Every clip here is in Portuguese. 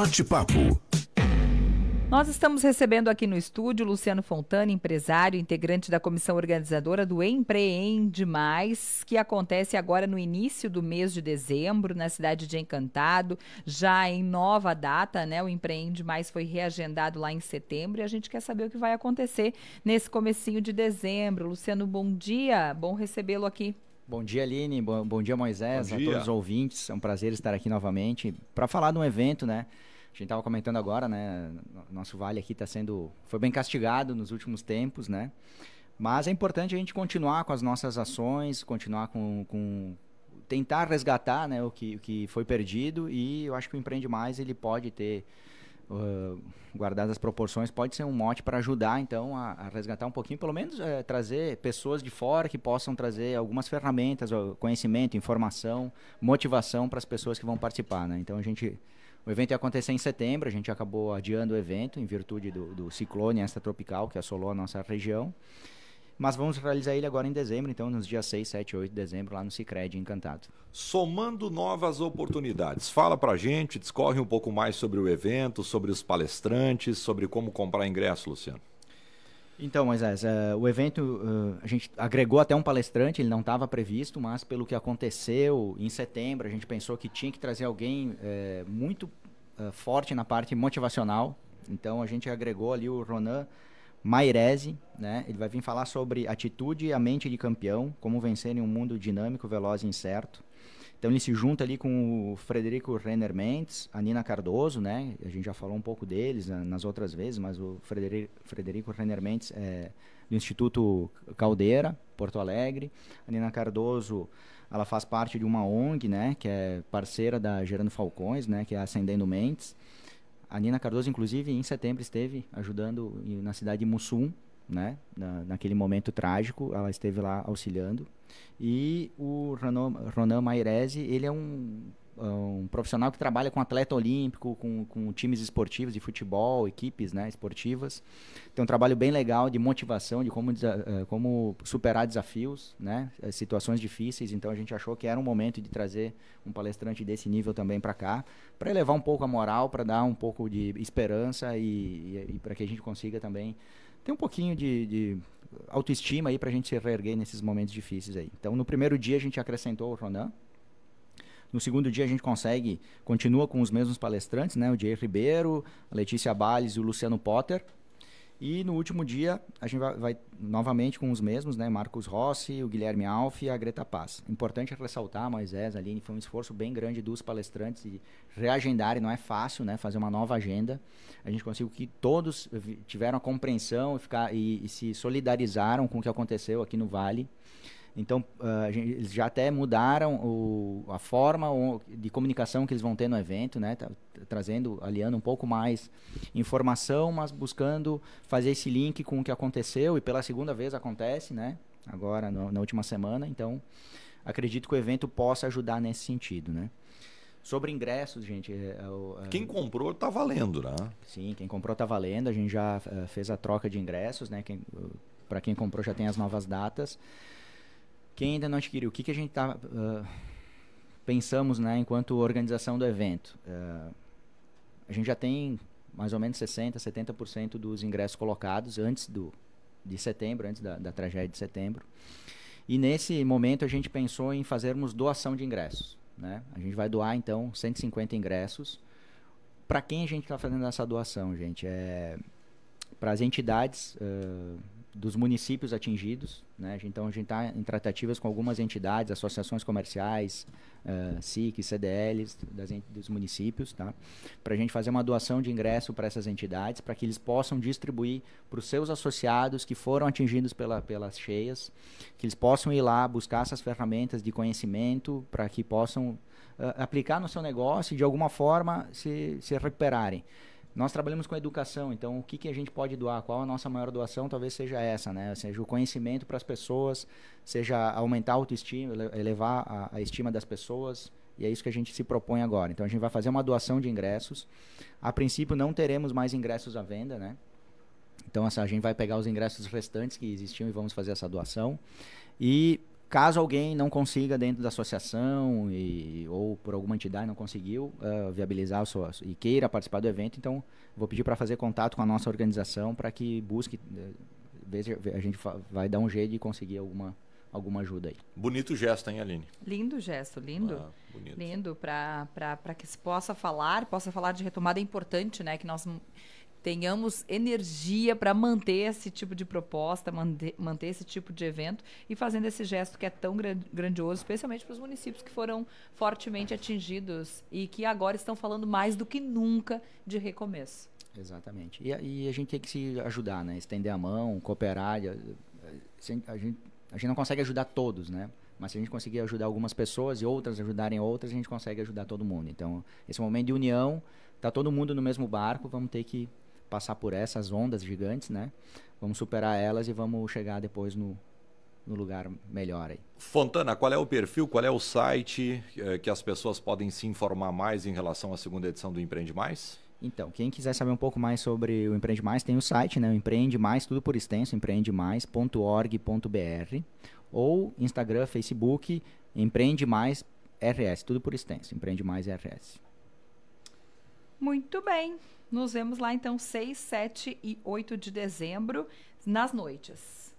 Bate-papo. Nós estamos recebendo aqui no estúdio Luciano Fontana, empresário, integrante da comissão organizadora do Empreende Mais, que acontece agora no início do mês de dezembro, na cidade de Encantado, já em nova data, né? O Empreende Mais foi reagendado lá em setembro e a gente quer saber o que vai acontecer nesse comecinho de dezembro. Luciano, bom dia, bom recebê-lo aqui. Bom dia, Aline. Bom, bom dia, Moisés, bom dia. a todos os ouvintes. É um prazer estar aqui novamente para falar de um evento, né? A gente estava comentando agora, né? Nosso vale aqui está sendo. foi bem castigado nos últimos tempos, né? Mas é importante a gente continuar com as nossas ações, continuar com. com tentar resgatar né, o, que, o que foi perdido e eu acho que o Empreende Mais ele pode ter uh, guardadas as proporções, pode ser um mote para ajudar, então, a, a, resgatar um pouquinho, pelo menos eh, trazer pessoas de fora que possam trazer algumas ferramentas, conhecimento, informação, motivação para as pessoas que vão participar, né? Então, a gente... O evento ia acontecer em setembro, a gente acabou adiando o evento em virtude do, do ciclone extratropical que assolou a nossa região. Mas vamos realizar ele agora em dezembro, então nos dias 6, 7, 8 de dezembro, lá no Cicred Encantado. Somando novas oportunidades. Fala pra gente, discorre um pouco mais sobre o evento, sobre os palestrantes, sobre como comprar ingresso, Luciano. Então, Moisés, uh, o evento, uh, a gente agregou até um palestrante, ele não estava previsto, mas pelo que aconteceu em setembro, a gente pensou que tinha que trazer alguém uh, muito forte na parte motivacional. Então, a gente agregou ali o Ronan Mairese, né? Ele vai vir falar sobre atitude e a mente de campeão, como vencer em um mundo dinâmico, veloz e incerto. Então ele se junta ali com o Frederico Renner Mendes, a Nina Cardoso, né? A gente já falou um pouco deles né, nas outras vezes, mas o Frederico, Renner Mendes é do Instituto Caldeira, Porto Alegre. A Nina Cardoso, ela faz parte de uma ONG, né? Que é parceira da Gerando Falcões, né? Que é Ascendendo Mendes. A Nina Cardoso, inclusive, em setembro esteve ajudando na cidade de Mussum, né? Na, naquele momento trágico, ela esteve lá auxiliando. E o Ronan, Ronan Mairese, ele é um um profissional que trabalha com atleta olímpico, com, com times esportivos de futebol, equipes né, esportivas. Tem então, é um trabalho bem legal de motivação, de como, eh, como superar desafios, né, eh, situações difíceis. Então a gente achou que era um momento de trazer um palestrante desse nível também para cá, para elevar um pouco a moral, para dar um pouco de esperança e, e, e para que a gente consiga também ter um pouquinho de, de autoestima aí para a gente se reerguer nesses momentos difíceis aí. Então no primeiro dia a gente acrescentou o Ronan no segundo dia a gente consegue, continua com os mesmos palestrantes, né? O Jay Ribeiro, a Letícia Bales e o Luciano Potter. E no último dia a gente vai, vai novamente com os mesmos, né? Marcos Rossi, o Guilherme Alf e a Greta Paz. Importante ressaltar, Moisés, Aline, foi um esforço bem grande dos palestrantes de reagendarem, não é fácil, né? Fazer uma nova agenda. A gente conseguiu que todos tiveram a compreensão e, ficar, e, e se solidarizaram com o que aconteceu aqui no Vale. Então, uh, gente, eles já até mudaram o, a forma o, de comunicação que eles vão ter no evento, né? Tá, tá, trazendo, aliando um pouco mais informação, mas buscando fazer esse link com o que aconteceu e pela segunda vez acontece, né? Agora, no, na última semana. Então, acredito que o evento possa ajudar nesse sentido, né? Sobre ingressos, gente. É, é é quem comprou está valendo, né? Sim, quem comprou está valendo. A gente já eh, fez a troca de ingressos, né? Para quem comprou já tem as novas datas. Quem ainda não adquiriu, o que, que a gente tá, uh, pensamos né, enquanto organização do evento? Uh, a gente já tem mais ou menos 60%, 70% dos ingressos colocados antes do, de setembro, antes da, da tragédia de setembro. E nesse momento a gente pensou em fazermos doação de ingressos. Né? A gente vai doar então 150 ingressos. Para quem a gente está fazendo essa doação, gente? É para as entidades uh, dos municípios atingidos. Né? Então, a gente está em tratativas com algumas entidades, associações comerciais, uh, SIC, CDLs das, dos municípios, tá? para a gente fazer uma doação de ingresso para essas entidades, para que eles possam distribuir para os seus associados que foram atingidos pela, pelas cheias, que eles possam ir lá buscar essas ferramentas de conhecimento para que possam uh, aplicar no seu negócio e, de alguma forma, se, se recuperarem. Nós trabalhamos com educação, então o que, que a gente pode doar? Qual a nossa maior doação? Talvez seja essa, né? Seja o conhecimento para as pessoas, seja aumentar a autoestima, elevar a, a estima das pessoas, e é isso que a gente se propõe agora. Então a gente vai fazer uma doação de ingressos. A princípio não teremos mais ingressos à venda, né? Então a gente vai pegar os ingressos restantes que existiam e vamos fazer essa doação. E Caso alguém não consiga dentro da associação e, ou por alguma entidade não conseguiu uh, viabilizar sua, e queira participar do evento, então vou pedir para fazer contato com a nossa organização para que busque, eh, a gente vai dar um jeito de conseguir alguma alguma ajuda aí. Bonito gesto, hein, Aline? Lindo gesto, lindo. Ah, Lindo para que se possa falar, possa falar de retomada é importante, né? Que nós tenhamos energia para manter esse tipo de proposta, manter, manter, esse tipo de evento e fazendo esse gesto que é tão grandioso, especialmente para os municípios que foram fortemente atingidos e que agora estão falando mais do que nunca de recomeço. Exatamente. E, e a gente tem que se ajudar, né? Estender a mão, cooperar. A gente, a gente não consegue ajudar todos, né? Mas se a gente conseguir ajudar algumas pessoas e outras ajudarem outras, a gente consegue ajudar todo mundo. Então, esse momento de união, tá todo mundo no mesmo barco, vamos ter que passar por essas ondas gigantes, né? Vamos superar elas e vamos chegar depois no, no lugar melhor aí. Fontana, qual é o perfil, qual é o site eh, que as pessoas podem se informar mais em relação à segunda edição do Empreende Mais? Então, quem quiser saber um pouco mais sobre o Empreende Mais, tem o site, né? O Empreende Mais, tudo por extenso, empreendemais.org.br ou Instagram, Facebook, Empreende Mais RS, tudo por extenso, Empreende Mais RS. Muito bem. Nos vemos lá então 6, 7 e 8 de dezembro, nas noites.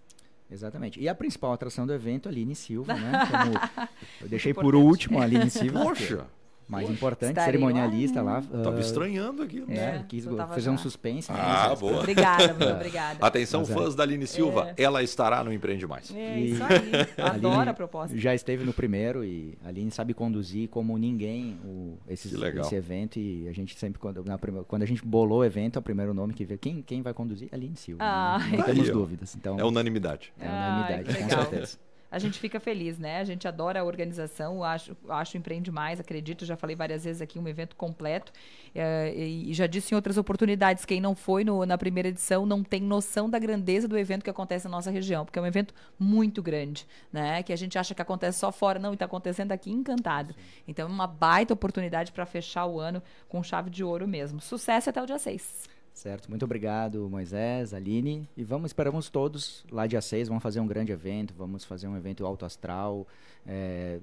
Exatamente. E a principal atração do evento, Aline Silva, né? Como eu deixei por último a Aline Silva. Poxa! mais importante, cerimonialista lá. lá ah, tava uh, estranhando aqui. Né? É, quis fazer já. um suspense. Ah, né? boa. Obrigada, muito obrigada. Atenção, Mas, é. fãs é. da Aline Silva, é. ela estará no Empreende Mais. É, e... isso aí. Adoro a proposta. Já esteve no primeiro e a Aline sabe conduzir como ninguém o, esses, esse evento. E a gente sempre, quando, na, quando a gente bolou o evento, é o primeiro nome que veio. Quem, quem vai conduzir? Aline Silva. Né? Ah. Né? Não temos dúvidas. Então, é unanimidade. É unanimidade, ah, com certeza a gente fica feliz, né? A gente adora a organização, acho, acho Empreende Mais, acredito, já falei várias vezes aqui, um evento completo. É, e já disse em outras oportunidades, quem não foi no, na primeira edição não tem noção da grandeza do evento que acontece na nossa região, porque é um evento muito grande, né? Que a gente acha que acontece só fora, não, e está acontecendo aqui encantado. Então é uma baita oportunidade para fechar o ano com chave de ouro mesmo. Sucesso até o dia 6. Certo, muito obrigado Moisés, Aline. E vamos, esperamos todos lá dia 6, vamos fazer um grande evento, vamos fazer um evento alto astral. É,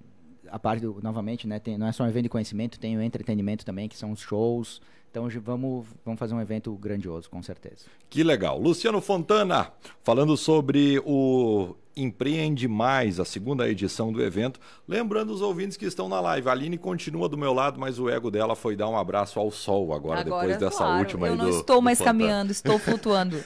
a parte do, novamente, né, tem, não é só um evento de conhecimento, tem o entretenimento também, que são os shows. Então vamos, vamos fazer um evento grandioso, com certeza. Que legal. Luciano Fontana, falando sobre o Empreende Mais, a segunda edição do evento. Lembrando os ouvintes que estão na live. A Aline continua do meu lado, mas o ego dela foi dar um abraço ao sol agora, agora depois dessa claro, última. Eu não do, estou mais caminhando, estou flutuando.